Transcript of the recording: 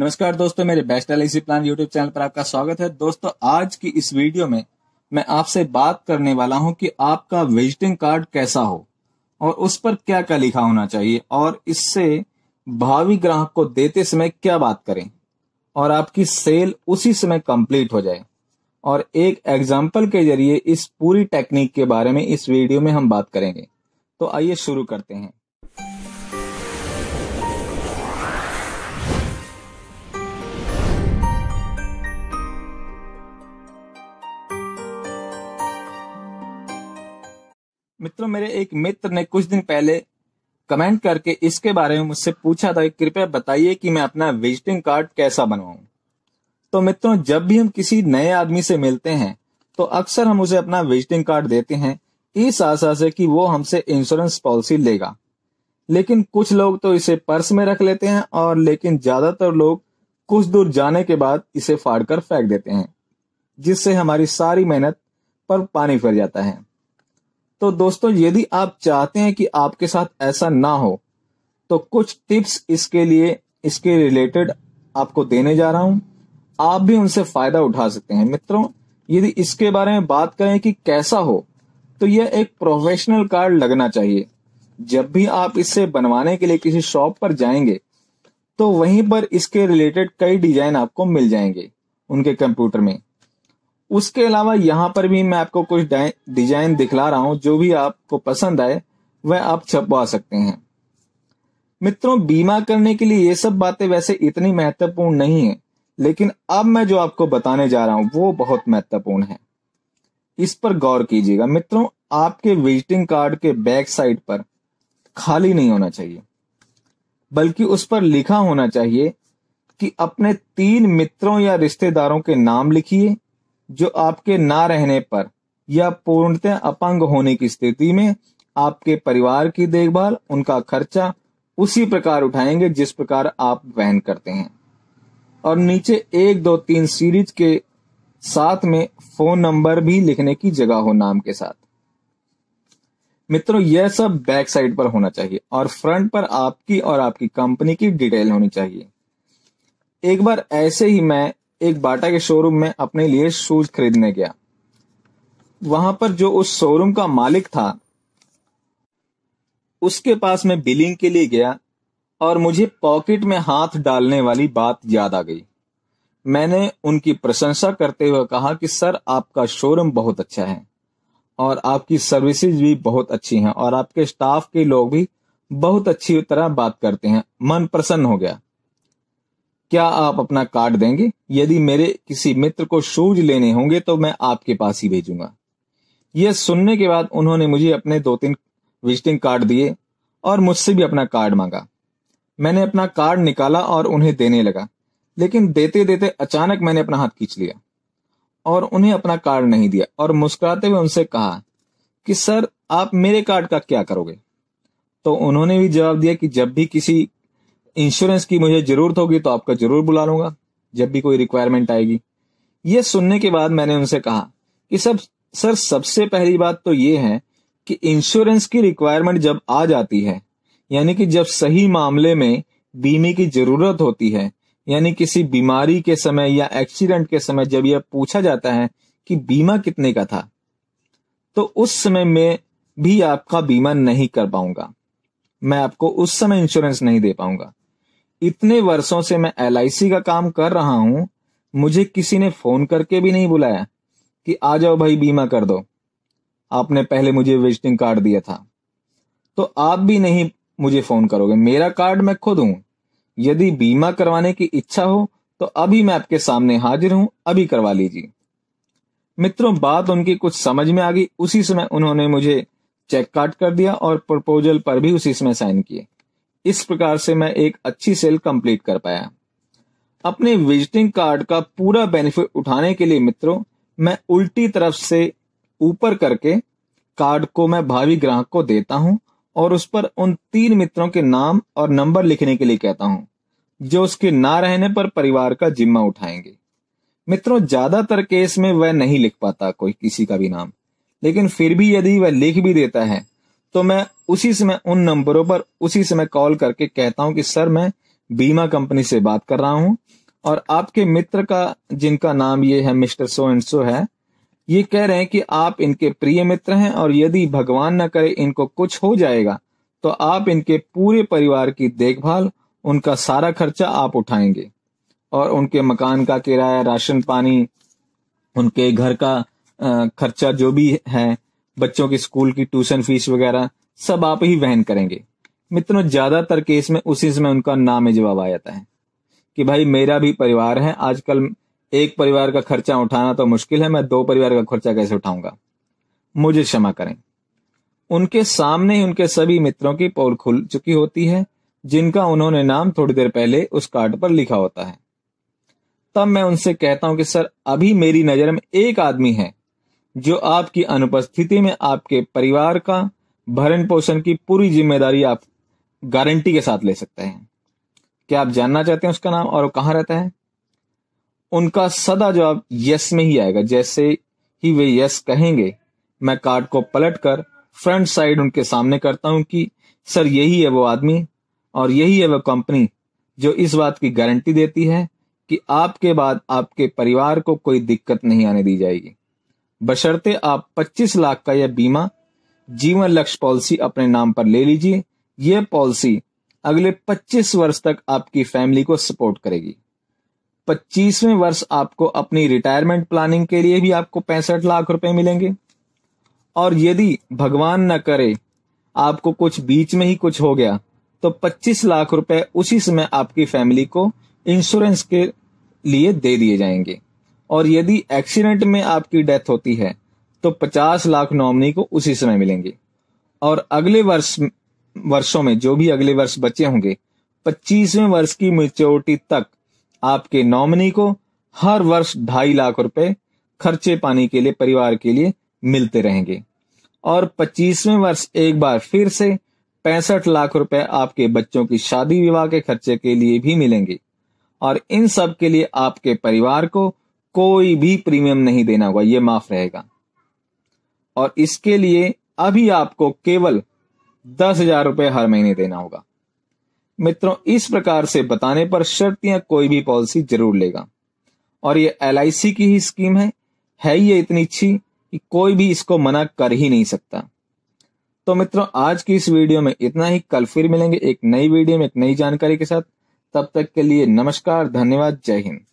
नमस्कार दोस्तों मेरे best L plan YouTube channel पर आपका स्वागत है दोस्तों आज की इस वीडियो में मैं आपसे बात करने वाला हूं कि आपका विजिटिंग कार्ड कैसा हो और उस पर क्या क्या लिखा होना चाहिए और इससे भावी ग्राहक को देते समय क्या बात करें और आपकी सेल उसी समय कंप्लीट हो जाए और एक एग्जाम्पल के जरिए इस पूरी टेक्निक के बारे में इस वीडियो में हम बात करेंगे तो आइए शुरू करते हैं मित्रों मेरे एक मित्र ने कुछ दिन पहले कमेंट करके इसके बारे में मुझसे पूछा था कृपया बताइए कि मैं अपना विजिटिंग कार्ड कैसा बनवाऊं तो मित्रों जब भी हम किसी नए आदमी से मिलते हैं तो अक्सर हम उसे अपना विजिटिंग कार्ड देते हैं इस आशा से कि वो हमसे इंश्योरेंस पॉलिसी लेगा लेकिन कुछ लोग तो इसे पर्स में रख लेते हैं और लेकिन ज्यादातर लोग कुछ दूर जाने के बाद इसे फाड़ फेंक देते हैं जिससे हमारी सारी मेहनत पर पानी फिर जाता है तो दोस्तों यदि आप चाहते हैं कि आपके साथ ऐसा ना हो तो कुछ टिप्स इसके लिए इसके रिलेटेड आपको देने जा रहा हूं आप भी उनसे फायदा उठा सकते हैं मित्रों यदि इसके बारे में बात करें कि कैसा हो तो यह एक प्रोफेशनल कार्ड लगना चाहिए जब भी आप इसे बनवाने के लिए किसी शॉप पर जाएंगे तो वहीं पर इसके रिलेटेड कई डिजाइन आपको मिल जाएंगे उनके कंप्यूटर में उसके अलावा यहाँ पर भी मैं आपको कुछ डिजाइन दिखला रहा हूँ जो भी आपको पसंद आए वह आप छपवा सकते हैं मित्रों बीमा करने के लिए ये सब बातें वैसे इतनी महत्वपूर्ण नहीं है लेकिन अब मैं जो आपको बताने जा रहा हूँ वो बहुत महत्वपूर्ण है इस पर गौर कीजिएगा मित्रों आपके विजिटिंग कार्ड के बैक साइड पर खाली नहीं होना चाहिए बल्कि उस पर लिखा होना चाहिए कि अपने तीन मित्रों या रिश्तेदारों के नाम लिखिए जो आपके ना रहने पर या पूर्णतः अपंग होने की स्थिति में आपके परिवार की देखभाल उनका खर्चा उसी प्रकार उठाएंगे जिस प्रकार आप वहन करते हैं और नीचे एक दो तीन सीरीज के साथ में फोन नंबर भी लिखने की जगह हो नाम के साथ मित्रों यह सब बैक साइड पर होना चाहिए और फ्रंट पर आपकी और आपकी कंपनी की डिटेल होनी चाहिए एक बार ऐसे ही मैं एक बाटा के शोरूम में अपने लिए शूज खरीदने गया वहां पर जो उस शोरूम का मालिक था उसके पास मैं बिलिंग के लिए गया और मुझे पॉकेट में हाथ डालने वाली बात याद आ गई मैंने उनकी प्रशंसा करते हुए कहा कि सर आपका शोरूम बहुत अच्छा है और आपकी सर्विसेज भी बहुत अच्छी हैं और आपके स्टाफ के लोग भी बहुत अच्छी तरह बात करते हैं मन प्रसन्न हो गया क्या आप अपना कार्ड देंगे यदि मेरे किसी मित्र को शूज लेने होंगे तो मैं आपके पास ही भेजूंगा यह सुनने के बाद उन्होंने मुझे अपने दो तीन विजिटिंग कार्ड दिए और मुझसे भी अपना कार्ड मांगा मैंने अपना कार्ड निकाला और उन्हें देने लगा लेकिन देते देते अचानक मैंने अपना हाथ खींच लिया और उन्हें अपना कार्ड नहीं दिया और मुस्कुराते हुए उनसे कहा कि सर आप मेरे कार्ड का क्या करोगे तो उन्होंने भी जवाब दिया कि जब भी किसी इंश्योरेंस की मुझे जरूरत होगी तो आपका जरूर बुला लूंगा जब भी कोई रिक्वायरमेंट आएगी ये सुनने के बाद मैंने उनसे कहा कि सब सर सबसे पहली बात तो ये है कि इंश्योरेंस की रिक्वायरमेंट जब आ जाती है यानी कि जब सही मामले में बीमे की जरूरत होती है यानी किसी बीमारी के समय या एक्सीडेंट के समय जब यह पूछा जाता है कि बीमा कितने का था तो उस समय में भी आपका बीमा नहीं कर पाऊंगा मैं आपको उस समय इंश्योरेंस नहीं दे पाऊंगा इतने वर्षों से मैं एल का काम कर रहा हूं मुझे किसी ने फोन करके भी नहीं बुलाया कि आ जाओ भाई बीमा कर दो आपने पहले मुझे विजिटिंग कार्ड दिया था तो आप भी नहीं मुझे फोन करोगे मेरा कार्ड मैं खुद हूं यदि बीमा करवाने की इच्छा हो तो अभी मैं आपके सामने हाजिर हूं अभी करवा लीजिए मित्रों बात उनकी कुछ समझ में आ गई उसी समय उन्होंने मुझे चेक काट कर दिया और प्रपोजल पर भी उसी समय साइन किए इस प्रकार से मैं एक अच्छी सेल कंप्लीट कर पाया अपने विजिटिंग कार्ड का पूरा बेनिफिट उठाने के लिए मित्रों मैं उल्टी तरफ से ऊपर करके कार्ड को मैं भावी ग्राहक को देता हूं और उस पर उन तीन मित्रों के नाम और नंबर लिखने के लिए कहता हूं जो उसके ना रहने पर परिवार का जिम्मा उठाएंगे मित्रों ज्यादातर केस में वह नहीं लिख पाता कोई किसी का भी नाम लेकिन फिर भी यदि वह लिख भी देता है तो मैं उसी समय उन नंबरों पर उसी समय कॉल करके कहता हूं कि सर मैं बीमा कंपनी से बात कर रहा हूं और आपके मित्र का जिनका नाम ये है मिस्टर सो एंड सो है ये कह रहे हैं कि आप इनके प्रिय मित्र हैं और यदि भगवान न करे इनको कुछ हो जाएगा तो आप इनके पूरे परिवार की देखभाल उनका सारा खर्चा आप उठाएंगे और उनके मकान का किराया राशन पानी उनके घर का खर्चा जो भी है बच्चों की स्कूल की ट्यूशन फीस वगैरह सब आप ही वहन करेंगे मित्रों ज्यादातर केस में उसी समय उनका नाम जवाब आ जाता है कि भाई मेरा भी परिवार है आजकल एक परिवार का खर्चा उठाना तो मुश्किल है मैं दो परिवार का खर्चा कैसे उठाऊंगा मुझे क्षमा करें उनके सामने ही उनके सभी मित्रों की पोल खुल चुकी होती है जिनका उन्होंने नाम थोड़ी देर पहले उस कार्ड पर लिखा होता है तब मैं उनसे कहता हूं कि सर अभी मेरी नजर में एक आदमी है जो आपकी अनुपस्थिति में आपके परिवार का भरण पोषण की पूरी जिम्मेदारी आप गारंटी के साथ ले सकते हैं क्या आप जानना चाहते हैं उसका नाम और वो कहां रहता है उनका सदा जवाब यस में ही आएगा जैसे ही वे यस कहेंगे मैं कार्ड को पलट कर फ्रंट साइड उनके सामने करता हूं कि सर यही है वो आदमी और यही है वो कंपनी जो इस बात की गारंटी देती है कि आपके बाद आपके परिवार को कोई दिक्कत नहीं आने दी जाएगी बशर्ते आप 25 लाख का यह बीमा जीवन लक्ष्य पॉलिसी अपने नाम पर ले लीजिए यह पॉलिसी अगले 25 वर्ष तक आपकी फैमिली को सपोर्ट करेगी 25वें वर्ष आपको अपनी रिटायरमेंट प्लानिंग के लिए भी आपको पैंसठ लाख रुपए मिलेंगे और यदि भगवान न करे आपको कुछ बीच में ही कुछ हो गया तो 25 लाख रुपए उसी समय आपकी फैमिली को इंश्योरेंस के लिए दे दिए जाएंगे और यदि एक्सीडेंट में आपकी डेथ होती है तो 50 लाख नॉमनी को उसी समय मिलेंगे और अगले वर्ष वर्षों में जो भी अगले वर्ष बचे होंगे 25वें वर्ष की मेच्योरिटी तक आपके नॉमनी को हर वर्ष ढाई लाख रुपए खर्चे पानी के लिए परिवार के लिए मिलते रहेंगे और 25वें वर्ष एक बार फिर से पैंसठ लाख रुपए आपके बच्चों की शादी विवाह के खर्चे के लिए भी मिलेंगे और इन सब के लिए आपके परिवार को कोई भी प्रीमियम नहीं देना होगा ये माफ रहेगा और इसके लिए अभी आपको केवल दस हजार रुपए हर महीने देना होगा मित्रों इस प्रकार से बताने पर शर्तियां कोई भी पॉलिसी जरूर लेगा और ये एल की ही स्कीम है है ये इतनी अच्छी कि कोई भी इसको मना कर ही नहीं सकता तो मित्रों आज की इस वीडियो में इतना ही कल फिर मिलेंगे एक नई वीडियो में एक नई जानकारी के साथ तब तक के लिए नमस्कार धन्यवाद जय हिंद